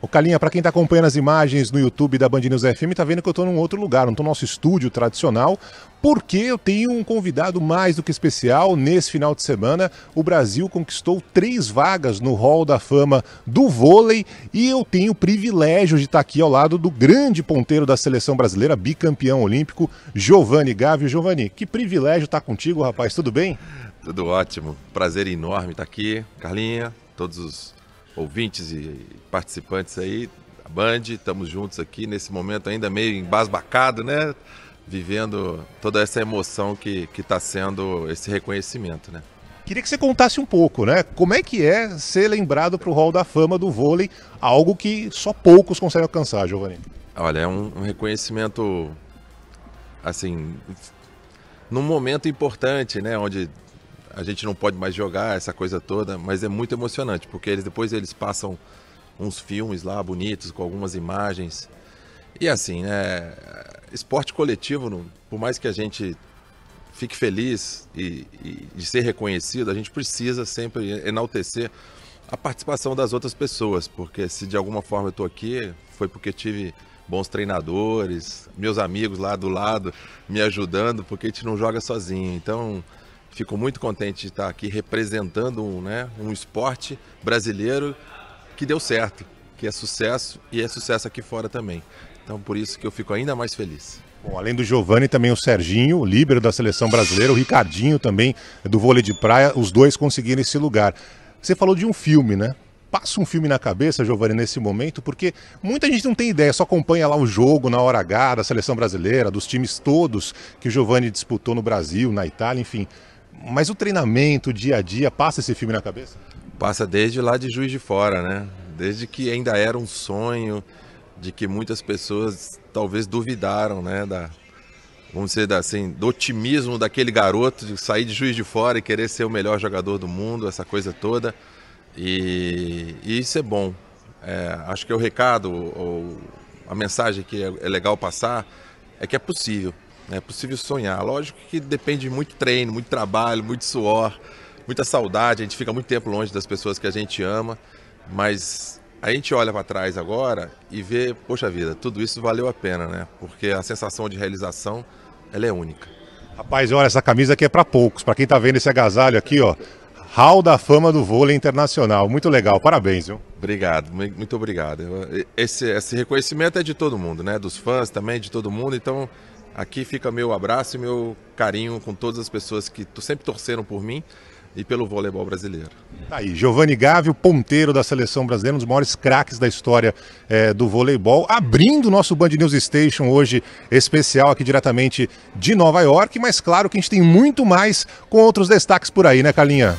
O Calinha, para quem está acompanhando as imagens no YouTube da Band News FM, está vendo que eu estou num outro lugar, não estou no nosso estúdio tradicional, porque eu tenho um convidado mais do que especial. Nesse final de semana, o Brasil conquistou três vagas no Hall da Fama do vôlei e eu tenho o privilégio de estar tá aqui ao lado do grande ponteiro da seleção brasileira, bicampeão olímpico, Giovanni Gavi. Giovanni, que privilégio estar tá contigo, rapaz, tudo bem? Tudo ótimo, prazer enorme estar tá aqui. Carlinha, todos os ouvintes e participantes aí, a Band, estamos juntos aqui nesse momento ainda meio embasbacado, né? Vivendo toda essa emoção que está sendo esse reconhecimento, né? Queria que você contasse um pouco, né? Como é que é ser lembrado para o Hall da Fama do vôlei, algo que só poucos conseguem alcançar, Giovanni? Olha, é um, um reconhecimento, assim, num momento importante, né? Onde a gente não pode mais jogar essa coisa toda, mas é muito emocionante, porque eles depois eles passam uns filmes lá bonitos com algumas imagens. E assim, né, esporte coletivo, por mais que a gente fique feliz e, e de ser reconhecido, a gente precisa sempre enaltecer a participação das outras pessoas, porque se de alguma forma eu estou aqui, foi porque tive bons treinadores, meus amigos lá do lado me ajudando, porque a gente não joga sozinho. Então, Fico muito contente de estar aqui representando um, né, um esporte brasileiro que deu certo, que é sucesso e é sucesso aqui fora também. Então por isso que eu fico ainda mais feliz. Bom, além do Giovani, também o Serginho, o líbero da seleção brasileira, o Ricardinho também do vôlei de praia, os dois conseguiram esse lugar. Você falou de um filme, né? Passa um filme na cabeça, Giovanni, nesse momento, porque muita gente não tem ideia, só acompanha lá o jogo na hora H da seleção brasileira, dos times todos que o Giovanni disputou no Brasil, na Itália, enfim. Mas o treinamento, o dia a dia, passa esse filme na cabeça? Passa desde lá de Juiz de Fora, né? Desde que ainda era um sonho, de que muitas pessoas talvez duvidaram, né? Da, vamos dizer assim, do otimismo daquele garoto de sair de Juiz de Fora e querer ser o melhor jogador do mundo, essa coisa toda. E, e isso é bom. É, acho que o recado, ou a mensagem que é, é legal passar, é que é possível. É possível sonhar. Lógico que depende de muito treino, muito trabalho, muito suor, muita saudade. A gente fica muito tempo longe das pessoas que a gente ama, mas a gente olha para trás agora e vê, poxa vida, tudo isso valeu a pena, né? Porque a sensação de realização, ela é única. Rapaz, olha, essa camisa aqui é para poucos. Para quem tá vendo esse agasalho aqui, ó, Hall da Fama do Vôlei Internacional. Muito legal, parabéns, viu? Obrigado, muito obrigado. Esse, esse reconhecimento é de todo mundo, né? Dos fãs também, de todo mundo. Então, Aqui fica meu abraço e meu carinho com todas as pessoas que sempre torceram por mim e pelo voleibol brasileiro. Tá aí, Giovanni Gávio, ponteiro da seleção brasileira, um dos maiores craques da história é, do voleibol, abrindo o nosso Band News Station hoje, especial aqui diretamente de Nova York, mas claro que a gente tem muito mais com outros destaques por aí, né, Carlinha?